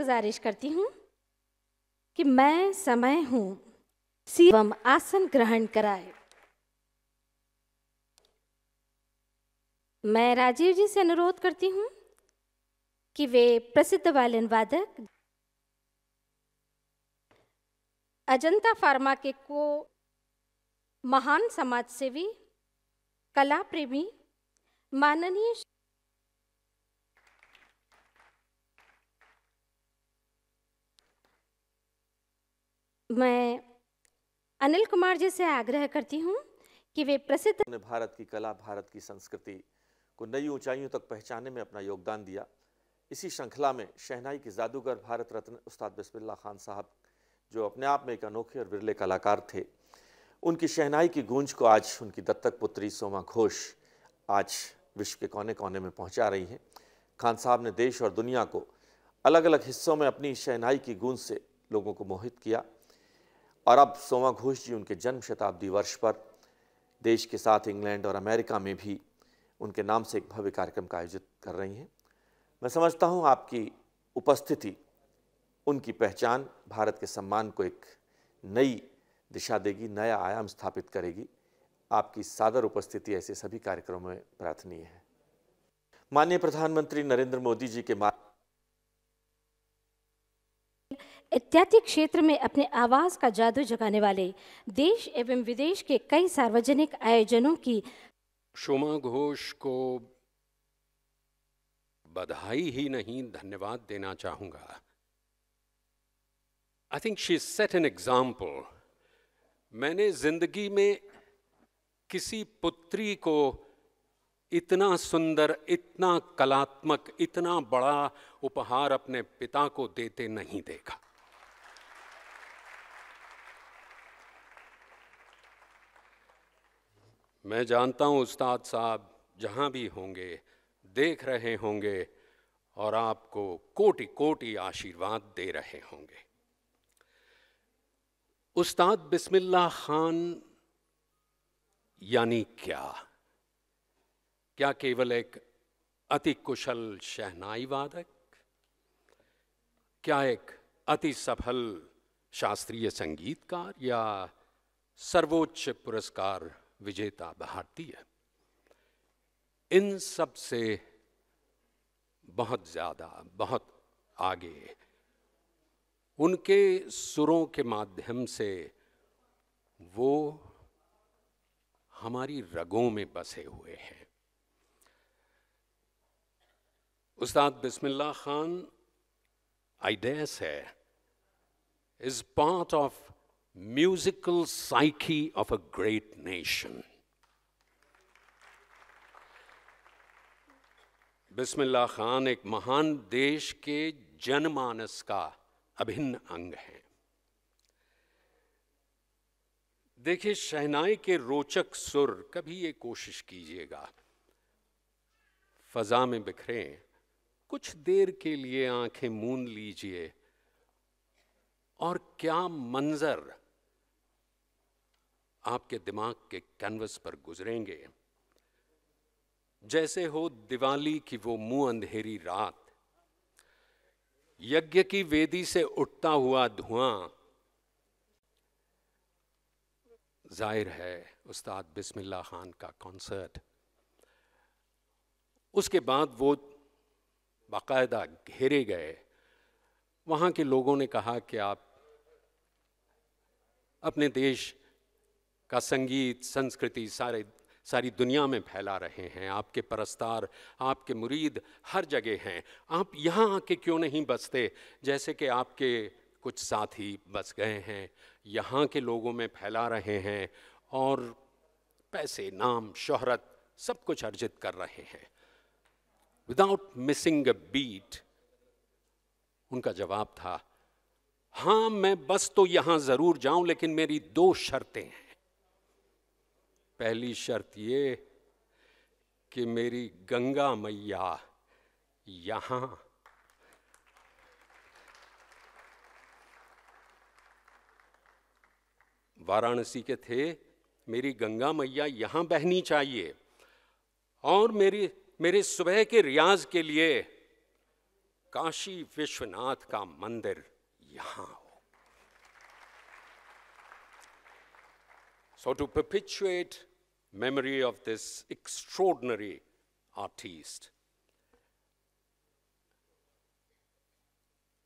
गुजारिश करती हूँ कि मैं समय हूँ शिवम आसन ग्रहण कराए मैं राजीव जी से अनुरोध करती हूँ कि वे प्रसिद्ध वायलिन वादक अजंता फार्मा के को महान समाजसेवी कला प्रेमी माननीय मैं अनिल कुमार जी से आग्रह करती हूँ कि वे प्रसिद्ध ने भारत की कला भारत की संस्कृति को नई ऊंचाइयों तक पहचाने में अपना योगदान दिया इसी श्रृंखला में शहनाई के जादूगर भारत रत्न उस्ताद बिस्मिल्ला खान साहब जो अपने आप में एक अनोखे और विरले कलाकार थे उनकी शहनाई की गूंज को आज उनकी दत्तक पुत्री सोमा घोष आज विश्व के कोने कोने में पहुंचा रही हैं खान साहब ने देश और दुनिया को अलग अलग हिस्सों में अपनी शहनाई की गूंज से लोगों को मोहित किया और अब सोमा घोष जी उनके जन्म शताब्दी वर्ष पर देश के साथ इंग्लैंड और अमेरिका में भी उनके नाम से एक भव्य कार्यक्रम का आयोजित कर रही हैं मैं समझता हूँ आपकी उपस्थिति उनकी पहचान भारत के सम्मान को एक नई दिशा देगी नया आयाम स्थापित करेगी आपकी सादर उपस्थिति ऐसे सभी कार्यक्रमों में प्रार्थनीय है माननीय प्रधानमंत्री नरेंद्र मोदी जी के मार्ग इत्यादि क्षेत्र में अपने आवाज़ का जादू जगाने वाले देश एवं विदेश के कई सार्वजनिक आयोजनों की शुमा घोष को बधाई ही नहीं धन्यवाद देना चाहूंगा I think she set an example मैंने जिंदगी में किसी पुत्री को इतना सुंदर इतना कलात्मक इतना बड़ा उपहार अपने पिता को देते नहीं देखा मैं जानता हूँ उस्ताद साहब जहाँ भी होंगे देख रहे होंगे और आपको कोटि कोटि आशीर्वाद दे रहे होंगे उस्ताद बिस्मिल्ला खान यानी क्या क्या केवल एक अति कुशल शहनाई वादक क्या एक अति सफल शास्त्रीय संगीतकार या सर्वोच्च पुरस्कार विजेता भारतीय इन सब से बहुत ज़्यादा बहुत आगे उनके सुरों के माध्यम से वो हमारी रगों में बसे हुए हैं उस्ताद बिस्मिल्ला खान आइडेस है is part of musical psyche of a great nation Bismillah Khan एक महान देश के जनमानस का अभिन्न अंग है देखिए शहनाई के रोचक सुर कभी ये कोशिश कीजिएगा फजा में बिखरे कुछ देर के लिए आंखें मूंद लीजिए और क्या मंजर आपके दिमाग के कैनवस पर गुजरेंगे जैसे हो दिवाली की वो मुंह अंधेरी रात यज्ञ की वेदी से उठता हुआ धुआं जाहिर है उस्ताद बिस्मिल्ला खान का कॉन्सर्ट उसके बाद वो बाकायदा घेरे गए वहां के लोगों ने कहा कि आप अपने देश का संगीत संस्कृति सारे सारी दुनिया में फैला रहे हैं आपके परस्तार आपके मुरीद हर जगह हैं आप यहाँ आके क्यों नहीं बसते जैसे कि आपके कुछ साथी बस गए हैं यहाँ के लोगों में फैला रहे हैं और पैसे नाम शोहरत सब कुछ अर्जित कर रहे हैं विदाउट मिसिंग अ बीट उनका जवाब था हाँ मैं बस तो यहाँ ज़रूर जाऊँ लेकिन मेरी दो शर्तें हैं पहली शर्त ये कि मेरी गंगा मैया यहाँ वाराणसी के थे मेरी गंगा मैया यहाँ बहनी चाहिए और मेरी मेरे सुबह के रियाज के लिए काशी विश्वनाथ का मंदिर यहाँ हो so to perpetuate memory of this extraordinary artiste.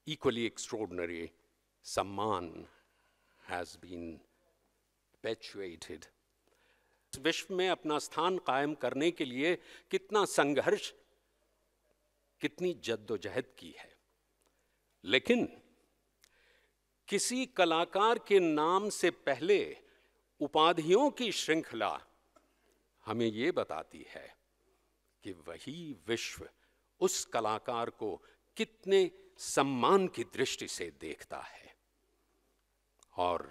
Equally extraordinary, Samman has been perpetuated. विश्व में अपना स्थान कायम करने के लिए कितना संघर्ष कितनी जद्दोजहद की है लेकिन किसी कलाकार के नाम से पहले उपाधियों की श्रृंखला हमें ये बताती है कि वही विश्व उस कलाकार को कितने सम्मान की दृष्टि से देखता है और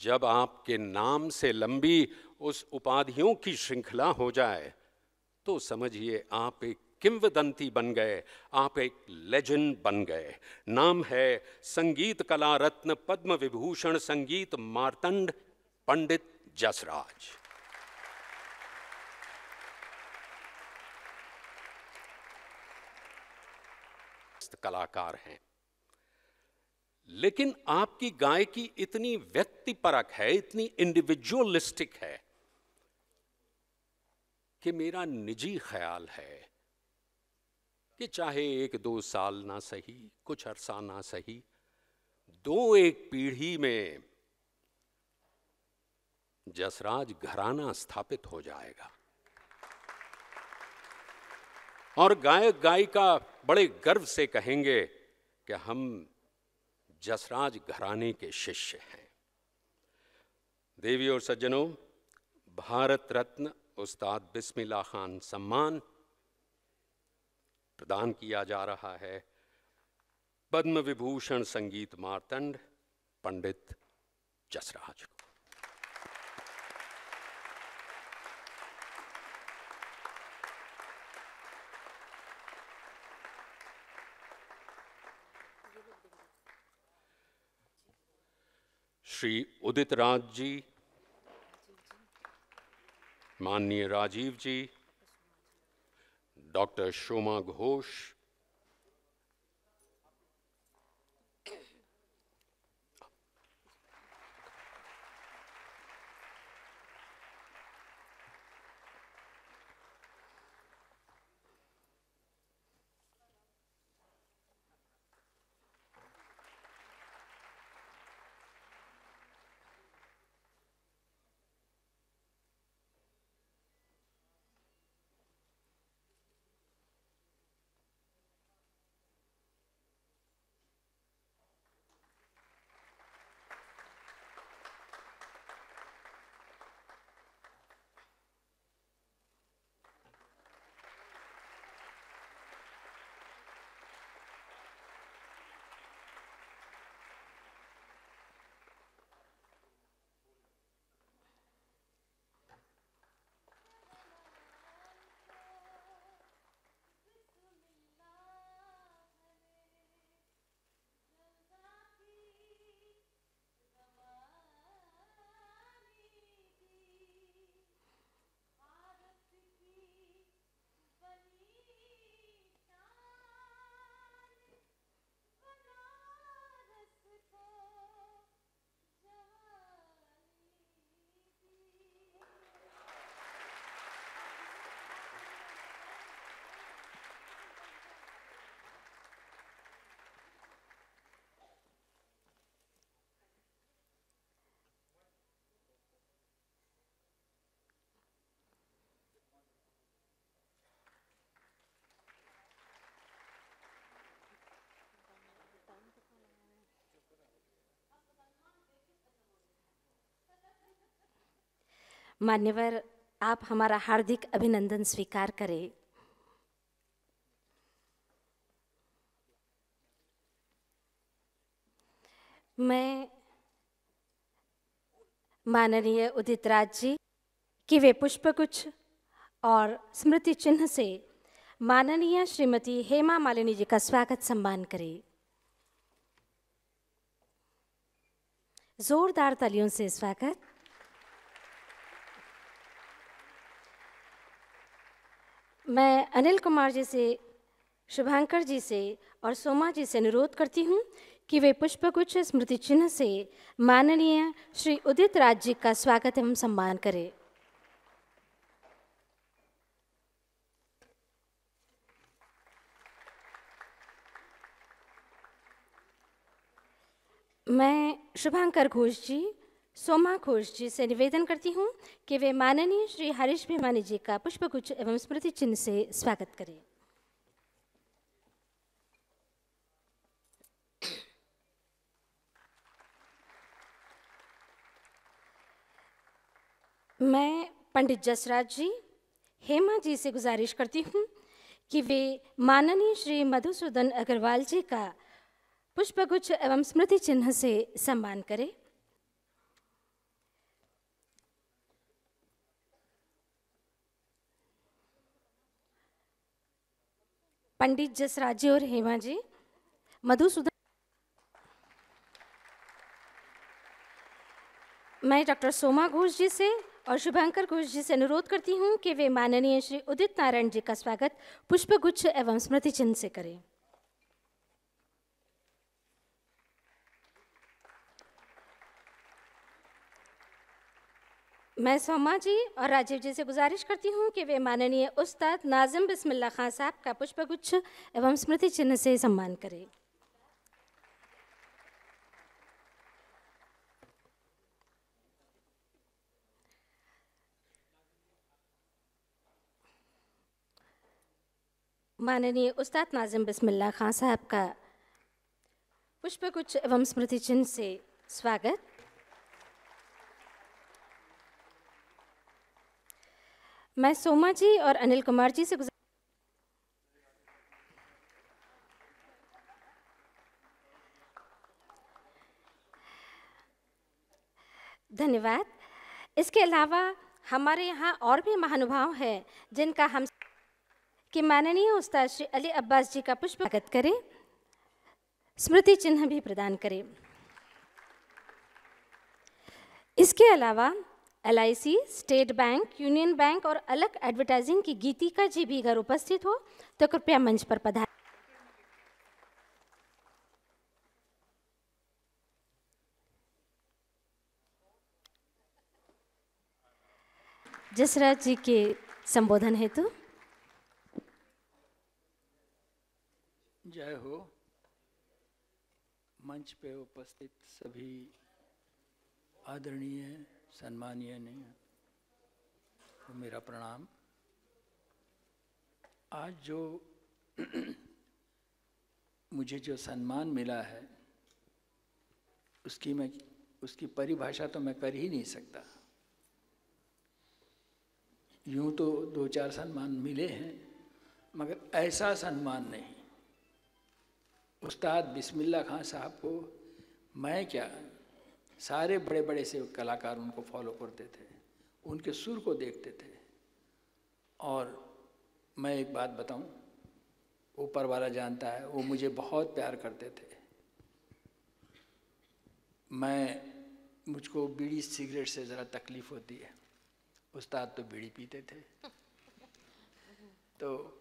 जब आपके नाम से लंबी उस उपाधियों की श्रृंखला हो जाए तो समझिए आप एक किंवदंती बन गए आप एक लेजेंड बन गए नाम है संगीत कला रत्न पद्म विभूषण संगीत मार्तंड पंडित जसराज कलाकार हैं लेकिन आपकी गाय की इतनी व्यक्तिपरक है इतनी इंडिविजुअलिस्टिक है कि मेरा निजी ख्याल है कि चाहे एक दो साल ना सही कुछ अरसा ना सही दो एक पीढ़ी में जसराज घराना स्थापित हो जाएगा और गायक गायिका बड़े गर्व से कहेंगे कि हम जसराज घराने के शिष्य हैं देवी और सज्जनों भारत रत्न उस्ताद बिस्मिल्ला खान सम्मान प्रदान किया जा रहा है पद्म विभूषण संगीत मारतंड पंडित जसराज को श्री उदित राज जी माननीय राजीव जी डॉक्टर शोमा घोष मान्यवर आप हमारा हार्दिक अभिनंदन स्वीकार करें मैं माननीय उदित राज जी की वे पुष्प कुछ और स्मृति चिन्ह से माननीय श्रीमती हेमा मालिनी जी का स्वागत सम्मान करें जोरदार तालियों से स्वागत मैं अनिल कुमार जी से शुभांकर जी से और सोमा जी से अनुरोध करती हूँ कि वे पुष्पगुच्छ स्मृति चिन्ह से माननीय श्री उदित राज जी का स्वागत एवं सम्मान करें मैं शुभांकर घोष जी सोमा घोष जी से निवेदन करती हूँ कि वे माननीय श्री हरीश भिमानी जी का पुष्पगुच्छ एवं स्मृति चिन्ह से स्वागत करें मैं पंडित जसराज जी हेमा जी से गुजारिश करती हूँ कि वे माननीय श्री मधुसूदन अग्रवाल जी का पुष्पगुच्छ एवं स्मृति चिन्ह से सम्मान करें पंडित जसराज जी और हेमा जी मधुसूदन मैं डॉक्टर सोमा घोष जी से और शुभंकर घोष जी से अनुरोध करती हूँ कि वे माननीय श्री उदित नारायण जी का स्वागत पुष्पगुच्छ एवं स्मृति चिन्ह से करें मैं सोमा जी और राजीव जी से गुजारिश करती हूँ कि वे माननीय उस्ताद नाजिम बिस्मिल्ला खान साहब का पुष्पगुच्छ एवं स्मृति चिन्ह से सम्मान करें माननीय उस्ताद नाजिम बिस्मिल्ला खान साहब का पुष्पगुच्छ एवं स्मृति चिन्ह से स्वागत मैं सोमा जी और अनिल कुमार जी से धन्यवाद इसके अलावा हमारे यहाँ और भी महानुभाव हैं जिनका हम कि माननीय उस्ताद श्री अली अब्बास जी का पुष्प स्वागत करें स्मृति चिन्ह भी प्रदान करें इसके अलावा एल स्टेट बैंक यूनियन बैंक और अलग एडवर्टाइजिंग की गीतिका जी भी अगर उपस्थित हो तो कृपया मंच पर पधार जसराज जी के संबोधन हेतु जय हो मंच पे उपस्थित सभी आदरणीय सम्मानीय नहीं है तो मेरा प्रणाम आज जो मुझे जो सम्मान मिला है उसकी मैं उसकी परिभाषा तो मैं कर ही नहीं सकता यूं तो दो चार सम्मान मिले हैं मगर ऐसा सम्मान नहीं उस्ताद बिस्मिल्ला खान साहब को मैं क्या सारे बड़े बड़े से कलाकार उनको फॉलो करते थे उनके सुर को देखते थे और मैं एक बात बताऊं ऊपर वाला जानता है वो मुझे बहुत प्यार करते थे मैं मुझको बीड़ी सिगरेट से ज़रा तकलीफ़ होती है उस्ताद तो बीड़ी पीते थे तो